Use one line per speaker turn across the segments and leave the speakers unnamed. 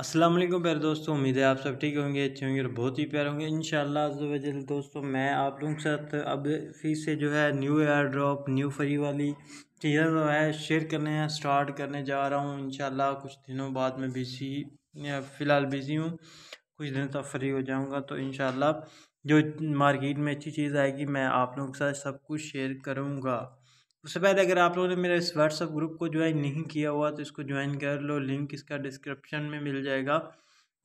असलम प्यारे दोस्तों उम्मीद है आप सब ठीक होंगे अच्छे होंगे और बहुत ही प्यारे होंगे इन वजल दोस्तों मैं आप लोगों के साथ अब फिर से जो है new air drop new free वाली चीज़ें जो है शेयर करने हैं स्टार्ट करने जा रहा हूँ इन कुछ दिनों बाद मैं बिजी फ़िलहाल बिज़ी हूँ कुछ दिनों तक फ्री हो जाऊँगा तो इन जो मार्केट में अच्छी चीज़ आएगी मैं आप लोगों के साथ सब कुछ शेयर करूँगा उससे पहले अगर आप लोगों ने मेरे इस व्हाट्सअप ग्रुप को ज्वाइन नहीं किया हुआ तो इसको ज्वाइन कर लो लिंक इसका डिस्क्रिप्शन में मिल जाएगा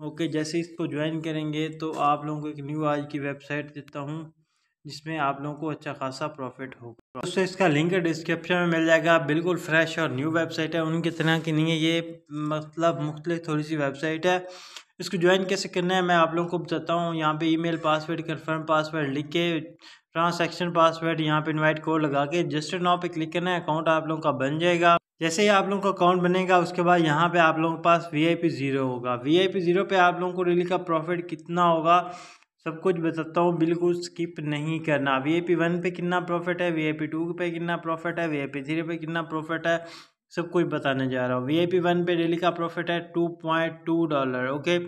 ओके जैसे इसको ज्वाइन करेंगे तो आप लोगों को एक न्यू आज की वेबसाइट देता हूँ जिसमें आप लोगों को अच्छा खासा प्रॉफिट होगा दोस्तों इसका लिंक डिस्क्रिप्शन में मिल जाएगा बिल्कुल फ्रेश और न्यू वेबसाइट है उनकी तरह की नहीं है ये मतलब मुख्तलिफ थोड़ी सी वेबसाइट है इसको ज्वाइन कैसे करना है मैं आप लोगों को बताता हूँ यहाँ पे ईमेल पासवर्ड कन्फर्म पासवर्ड लिख के ट्रांसैक्शन पासवर्ड यहाँ पे इनवाइट कोड लगा के जस्ट नाव पे क्लिक करना है अकाउंट आप लोगों का बन जाएगा जैसे ही आप लोगों का अकाउंट बनेगा उसके बाद यहाँ पे आप लोगों के पास वी आई पी ज़ीरो होगा वी आई पी ज़ीरो पे आप लोगों को रिली का प्रॉफिट कितना होगा सब कुछ बताता हूँ बिल्कुल स्किप नहीं करना वी आई पी वन पे कितना प्रॉफिट है वी आई पी टू पे कितना प्रॉफिट है वी आई पी थ्री पे कितना प्रॉफिट है सब कुछ बताने जा रहा हूँ वी आई पी वन पे डेली का प्रॉफिट है two point two dollar okay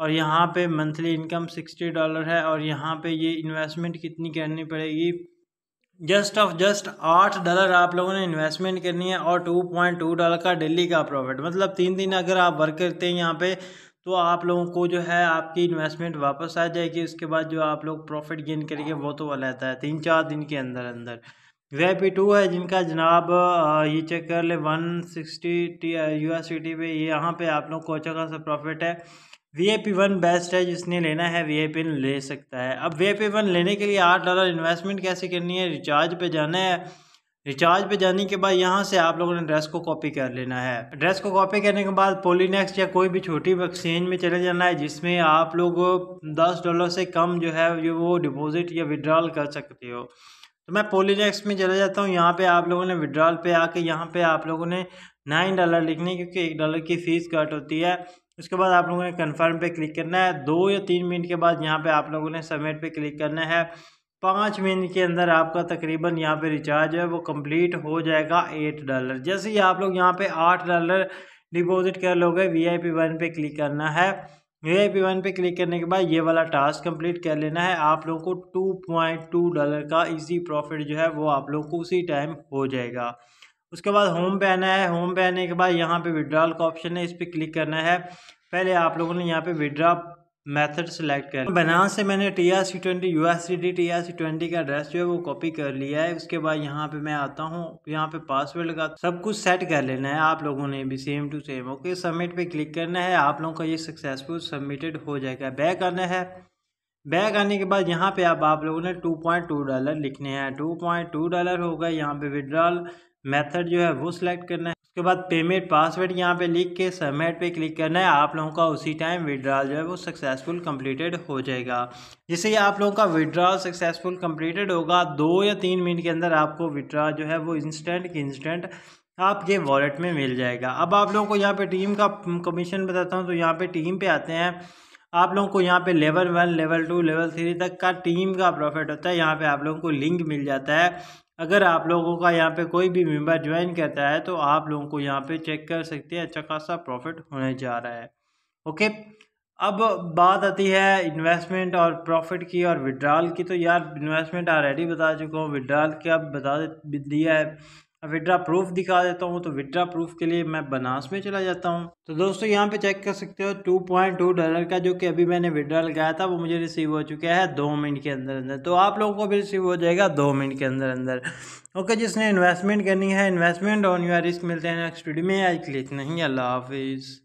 और यहाँ पे मंथली इनकम सिक्सटी डॉलर है और यहाँ पे ये इन्वेस्टमेंट कितनी करनी पड़ेगी जस्ट ऑफ जस्ट आठ डॉलर आप लोगों ने इन्वेस्टमेंट करनी है और टू पॉइंट टू डॉलर का डेली का प्रॉफिट मतलब तीन दिन अगर आप वर्क करते हैं यहाँ पे तो आप लोगों को जो है आपकी इन्वेस्टमेंट वापस आ जाएगी उसके बाद जो आप लोग प्रॉफिट गेन करेंगे वो तो वह रहता है तीन चार दिन के अंदर अंदर वह पी टू है जिनका जनाब ये चेक कर ले one sixty T U S T पे यहाँ पे आप लोग को अच्छा खासा प्रॉफिट है V A P one best है जिसने लेना है वी ए पी ले सकता है अब वी ए पी वन लेने के लिए आठ डॉलर इन्वेस्टमेंट कैसे करनी है रिचार्ज पे जाना है रिचार्ज पे जाने के बाद यहाँ से आप लोगों ने ड्रेस को कॉपी कर लेना है ड्रेस को कॉपी करने के बाद पोलिनेक्स या कोई भी छोटी एक्सचेंज में चले जाना है जिसमें आप लोग दस डॉलर से कम जो है वो डिपॉजिट या विड्रॉल कर सकते हो तो मैं पोलीडेक्स में चला जाता हूँ यहाँ पे आप लोगों ने विड्रॉल पे आके यहाँ पे आप लोगों ने नाइन डॉलर लिखने क्योंकि एक डॉलर की फ़ीस कट होती है उसके बाद आप लोगों ने कन्फर्म पे क्लिक करना है दो या तीन मिनट के बाद यहाँ पर आप लोगों ने सबमिट पर क्लिक करना है पाँच मिनट के अंदर आपका तकरीबन यहाँ पे रिचार्ज है वो कंप्लीट हो जाएगा एट डॉलर जैसे ही आप लोग यहाँ पे आठ डॉलर डिपॉजिट कर लोगे वी आई पी वन पे क्लिक करना है वी आई पी वन पर क्लिक करने के बाद ये वाला टास्क कंप्लीट कर लेना है आप लोगों को टू पॉइंट टू डॉलर का इजी प्रॉफिट जो है वो आप लोगों को उसी टाइम हो जाएगा उसके बाद होम पे आना है होम पे आने के बाद यहाँ पे विड्रॉल का ऑप्शन है इस पर क्लिक करना है पहले आप लोगों ने यहाँ पे विड्रा मेथड सेलेक्ट कर बनान से मैंने T R C twenty U S D C twenty का एड्रेस जो है वो कॉपी कर लिया है उसके बाद यहाँ पे मैं आता हूँ यहाँ पे पासवर्ड लगा सब कुछ सेट कर लेना है आप लोगों ने भी same to same okay submit पे क्लिक करना है आप लोगों का ये सक्सेसफुल सबमिटेड हो जाएगा बैक आना है बैक आने के बाद यहाँ पे आप आप लोगों ने टू पॉइंट टू डॉलर लिखने हैं टू पॉइंट टू डॉलर होगा यहाँ पे विड्रॉल मेथड जो है वो सिलेक्ट करना है उसके बाद पेमेंट पासवर्ड यहाँ पे लिख के सबमिट पे क्लिक करना है आप लोगों का उसी टाइम विड्रॉल जो है वो सक्सेसफुल कंप्लीटेड हो जाएगा जैसे आप लोगों का विड्रॉल सक्सेसफुल कंप्लीटेड होगा दो या तीन मिनट के अंदर आपको विड्रॉल जो है वो इंस्टेंट के इंस्टेंट आपके वॉलेट में मिल जाएगा अब आप लोगों को यहाँ पे टीम का कमीशन बताता हूँ तो यहाँ पे टीम पर आते हैं आप लोगों को यहाँ पे level one level two level three तक का टीम का प्रॉफिट होता है यहाँ पे आप लोगों को लिंक मिल जाता है अगर आप लोगों का यहाँ पे कोई भी मेंबर ज्वाइन करता है तो आप लोगों को यहाँ पे चेक कर सकते हैं अच्छा खासा प्रॉफिट होने जा रहा है ओके अब बात आती है इन्वेस्टमेंट और प्रॉफिट की और विड्रॉल की तो यार इन्वेस्टमेंट ऑलरेडी बता चुका हूँ विड्रॉल क्या बता दिया है विड्रा प्रूफ दिखा देता हूँ तो विड्रा प्रूफ के लिए मैं बनास में चला जाता हूँ तो दोस्तों यहाँ पे चेक कर सकते हो टू पॉइंट टू डॉलर का जो कि अभी मैंने विड्रा लगाया था वो मुझे रिसीव हो चुका है दो मिनट के अंदर अंदर तो आप लोगों को भी रिसीव हो जाएगा दो मिनट के अंदर अंदर ओके जिसने इन्वेस्टमेंट करनी है इन्वेस्टमेंट ऑन यूर रिस्क मिलते हैं नेक्स्ट वीडियो में आज क्लिक नहीं अल्लाह हाफिज़